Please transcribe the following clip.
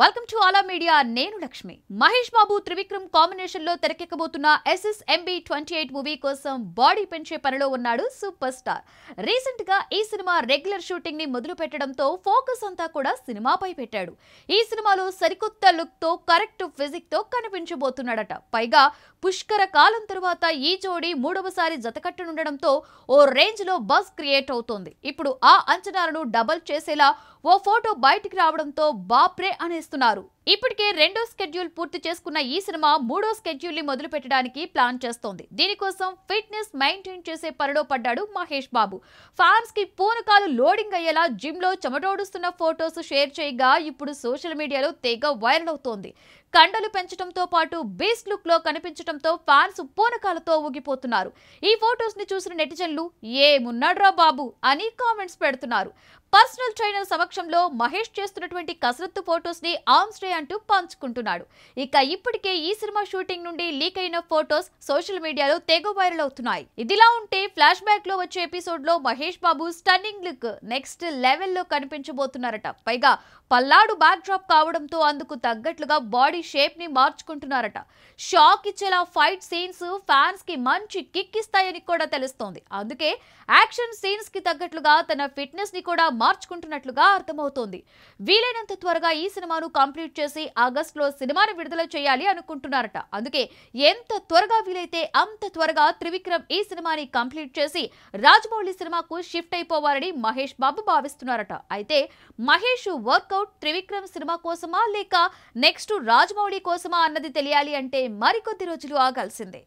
welcome to అలా media నేను Lakshmi Mahesh Babu Trivikram combination లో తెరకెక్కబోతున్న SS MB twenty eight movie కోసం బాడీ పెంచే పనిలో ఉన్నాడు సూపర్ స్టార్ రీసెంట్ గా ఈ సినిమా రెగ్యులర్ షూటింగ్ ని మొదలు పెట్టడంతో ఫోకస్ అంతా కూడా సినిమాపై పెట్టాడు ఈ సినిమాలో సరికొత్త లుక్ తో కరెక్ట్ ఫిజిక్ తో కనిపించబోతున్నాడట పైగా పుష్కర కాలం తర్వాత ఈ జోడీ మూడవసారి జతకట్టనుండడంతో ఓ రేంజ్లో బజ్ క్రియేట్ అవుతోంది ఇప్పుడు ఆ అంచనాలను డబల్ చేసేలా ఓ ఫోటో బయటికి రావడంతో బాప్రే అనేస్తున్నారు ఇప్పటికే రెండో స్కెడ్యూల్ పూర్తి చేసుకున్న ఈ సినిమా మూడో స్కెడ్యూల్ ని మొదలు పెట్టడానికి ప్లాన్ చేస్తోంది దీనికోసం ఫిట్నెస్ మెయింటైన్ చేసే పనిలో పడ్డాడు మహేష్ బాబు ఫ్యాన్స్ కి పూనకాలు లోడింగ్ అయ్యేలా జిమ్ లో చెమటోడుస్తున్న ఫోటోస్ షేర్ చేయగా ఇప్పుడు సోషల్ మీడియాలో తెగ వైరల్ అవుతోంది కండలు పెంచడంతో పాటు బీస్ లుక్ లో కనిపించడంతో ఫ్యాన్స్ పూనకాలతో ఊగిపోతున్నారు ఈ ఫోటోస్ ని చూసిన నెటిజన్లు ఏమున్నాడ్రా బాబు అని కామెంట్స్ పెడుతున్నారు పర్సనల్ ట్రైనర్ సమక్షంలో మహేష్ చేస్తున్నటువంటి కసరత్తు ఫొటోస్ ని ఆర్మ్స్ అంటూ పంచుకుంటున్నాడు ఇక ఇప్పటికే ఈ సినిమా షూటింగ్ నుండి లీక్ అయిన ఫొటోస్ సోషల్ మీడియాలో తెగ వైరల్ అవుతున్నాయి ఇదిలా ఉంటే ఫ్లాష్ బ్యాక్ లో వచ్చే ఎపిసోడ్ లో Mahesh Babu stunning look next level లో కనిపించబోతున్నారట పైగా పల్లాడు బ్యాక్ డ్రాప్ కావడంతో అందుకు తగ్గట్లుగా బాడీ షేప్ ని మార్చుకుంటున్నారట షాక్ ఇచ్చేలా ఫైట్ సీన్స్ ఫ్యాన్స్ కి మంచి కిక్ ఇస్తాయని కూడా తెలుస్తోంది అందుకే యాక్షన్ సీన్స్ కి తగ్గట్లుగా తన ఫిట్నెస్ ని కూడా మార్చుకుంటున్నట్లుగా అర్థమవుతోంది వీలైనంత త్వరగా ఈ సినిమాను కంప్లీట్ చేసి ఆగస్టులో సినిమాను విడుదల చేయాలి అనుకుంటున్నారట అందుకే ఎంత త్వరగా వీలైతే అంత త్వరగా త్రివిక్రమ్ ఈ సినిమాని కంప్లీట్ చేసి రాజమౌళి సినిమాకు షిఫ్ట్ అయిపోవాలని మహేష్ బాబు భావిస్తున్నారట అయితే మహేష్ వర్కౌట్ త్రివిక్రమ్ సినిమా కోసమా లేక నెక్స్ట్ రాజమౌళి కోసమా అన్నది తెలియాలి అంటే మరికొద్ది రోజులు ఆగాల్సిందే